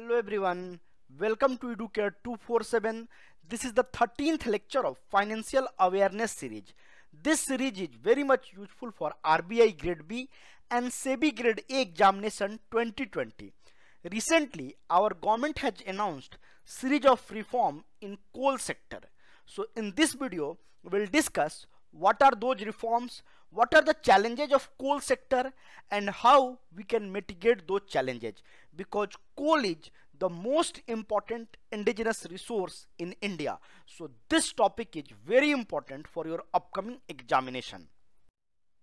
Hello everyone, welcome to EduCare 247. This is the 13th lecture of Financial Awareness series. This series is very much useful for RBI Grade B and SEBI Grade A examination 2020. Recently, our government has announced series of reform in coal sector. So in this video, we will discuss what are those reforms, what are the challenges of coal sector and how we can mitigate those challenges because coal is the most important indigenous resource in India. So this topic is very important for your upcoming examination.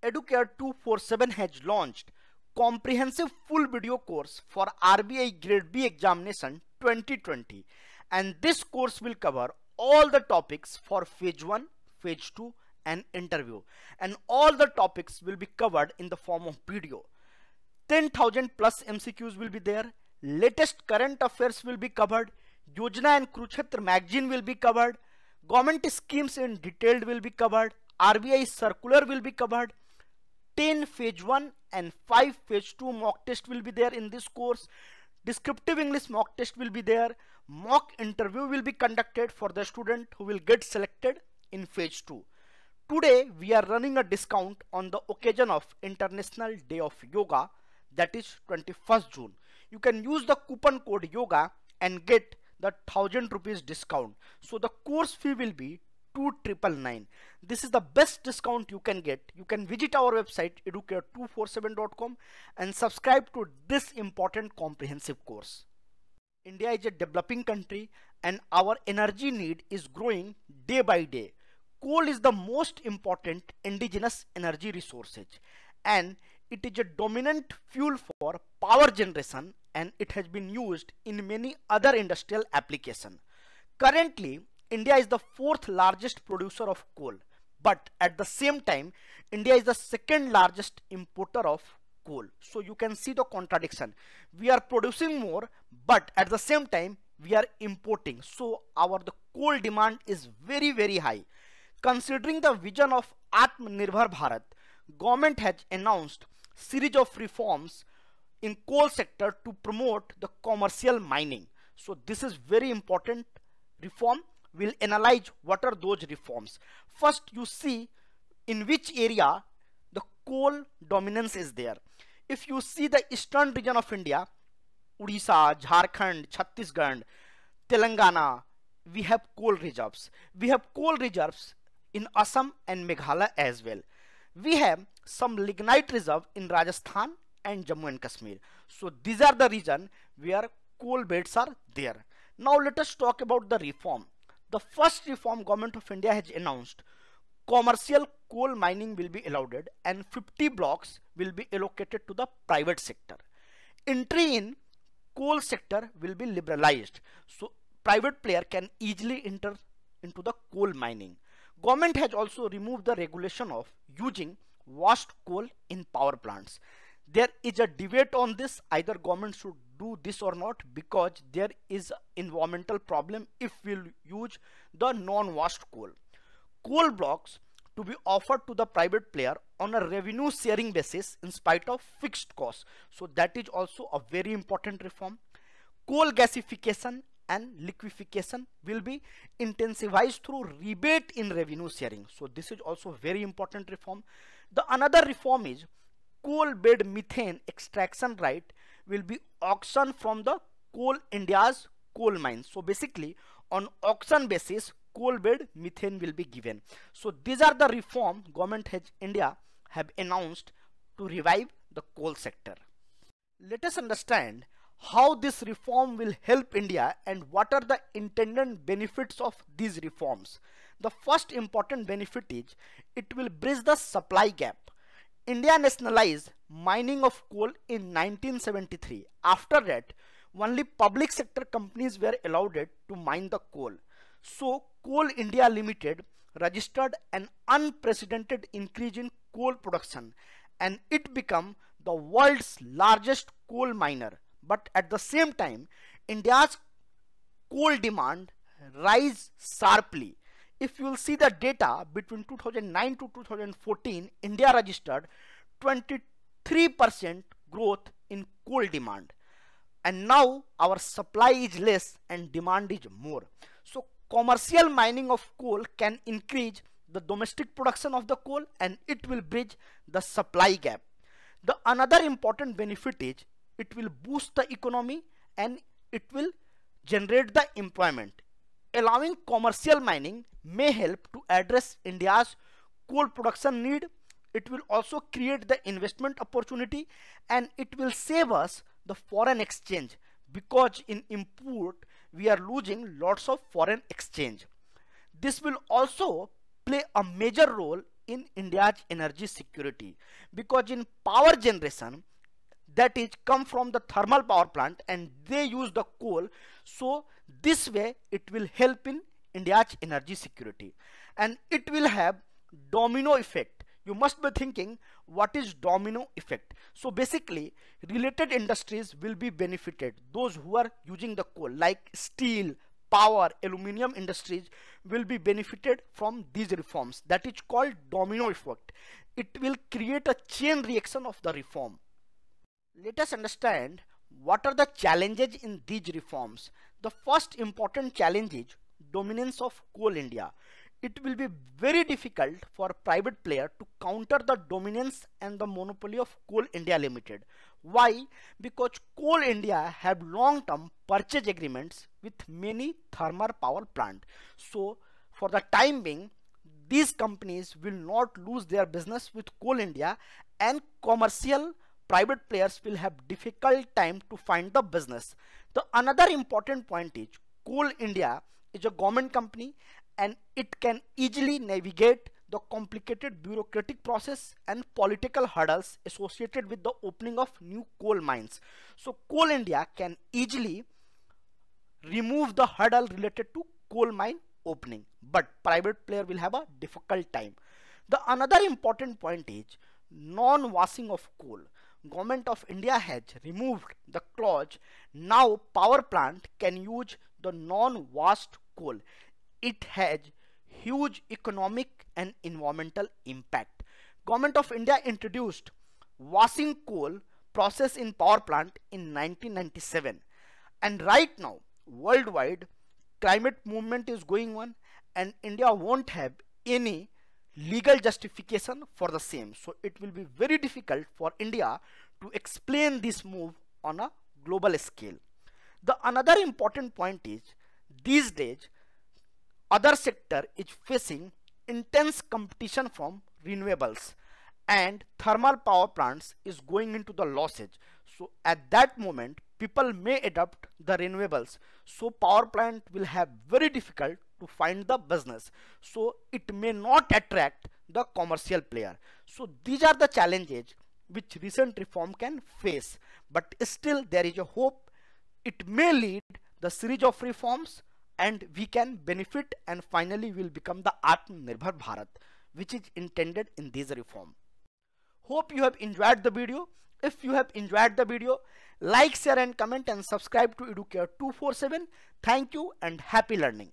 Educare 247 has launched comprehensive full video course for RBI grade B examination 2020 and this course will cover all the topics for phase 1, phase 2 and interview and all the topics will be covered in the form of video 10,000 plus MCQs will be there latest current affairs will be covered Yojana and Kurukshetra magazine will be covered government schemes in detailed will be covered RBI circular will be covered 10 phase 1 and 5 phase 2 mock test will be there in this course descriptive English mock test will be there mock interview will be conducted for the student who will get selected in phase 2 Today we are running a discount on the occasion of International Day of Yoga that is 21st June. You can use the coupon code YOGA and get the 1000 rupees discount. So the course fee will be 2999. This is the best discount you can get. You can visit our website educare247.com and subscribe to this important comprehensive course. India is a developing country and our energy need is growing day by day coal is the most important indigenous energy resources and it is a dominant fuel for power generation and it has been used in many other industrial applications. Currently, India is the fourth largest producer of coal, but at the same time, India is the second largest importer of coal. So you can see the contradiction. We are producing more, but at the same time, we are importing. So our the coal demand is very, very high. Considering the vision of Atmanirbhar Bharat, government has announced series of reforms in coal sector to promote the commercial mining. So this is very important reform. We'll analyze what are those reforms. First, you see in which area the coal dominance is there. If you see the eastern region of India, Odisha, Jharkhand, Chhattisgarh, Telangana, we have coal reserves. We have coal reserves in Assam and Meghalaya as well. We have some lignite reserve in Rajasthan and Jammu and Kashmir. So these are the region where coal beds are there. Now let us talk about the reform. The first reform government of India has announced commercial coal mining will be allowed and 50 blocks will be allocated to the private sector. Entry in coal sector will be liberalized so private player can easily enter into the coal mining. Government has also removed the regulation of using washed coal in power plants. There is a debate on this either government should do this or not because there is environmental problem if we we'll use the non-washed coal. Coal blocks to be offered to the private player on a revenue sharing basis in spite of fixed costs. So that is also a very important reform. Coal gasification and liquefaction will be intensified through rebate in revenue sharing so this is also very important reform the another reform is coal bed methane extraction right will be auction from the coal india's coal mines so basically on auction basis coal bed methane will be given so these are the reform government has india have announced to revive the coal sector let us understand how this reform will help India and what are the intended benefits of these reforms. The first important benefit is it will bridge the supply gap. India nationalized mining of coal in 1973. After that, only public sector companies were allowed to mine the coal. So, Coal India Limited registered an unprecedented increase in coal production and it became the world's largest coal miner but at the same time India's coal demand rise sharply if you will see the data between 2009 to 2014 India registered 23% growth in coal demand and now our supply is less and demand is more so commercial mining of coal can increase the domestic production of the coal and it will bridge the supply gap the another important benefit is it will boost the economy and it will generate the employment. Allowing commercial mining may help to address India's coal production need. It will also create the investment opportunity and it will save us the foreign exchange because in import we are losing lots of foreign exchange. This will also play a major role in India's energy security because in power generation that is come from the thermal power plant and they use the coal so this way it will help in India's energy security and it will have domino effect you must be thinking what is domino effect so basically related industries will be benefited those who are using the coal like steel power aluminium industries will be benefited from these reforms that is called domino effect it will create a chain reaction of the reform let us understand what are the challenges in these reforms. The first important challenge is dominance of coal India. It will be very difficult for a private player to counter the dominance and the monopoly of Coal India Limited. Why? Because Coal India have long-term purchase agreements with many thermal power plant. So for the time being, these companies will not lose their business with Coal India and commercial private players will have difficult time to find the business. The another important point is Coal India is a government company and it can easily navigate the complicated bureaucratic process and political hurdles associated with the opening of new coal mines. So Coal India can easily remove the hurdle related to coal mine opening but private player will have a difficult time. The another important point is non-washing of coal government of India has removed the clause, now power plant can use the non-waste coal. It has huge economic and environmental impact. Government of India introduced washing coal process in power plant in 1997 and right now worldwide climate movement is going on and India won't have any legal justification for the same. So it will be very difficult for India to explain this move on a global scale. The another important point is these days other sector is facing intense competition from renewables and thermal power plants is going into the losses. So at that moment people may adopt the renewables so power plant will have very difficult to find the business so it may not attract the commercial player so these are the challenges which recent reform can face but still there is a hope it may lead the series of reforms and we can benefit and finally will become the Atmanirbhar Bharat which is intended in this reform. Hope you have enjoyed the video. If you have enjoyed the video, like, share and comment and subscribe to Educare 247. Thank you and happy learning.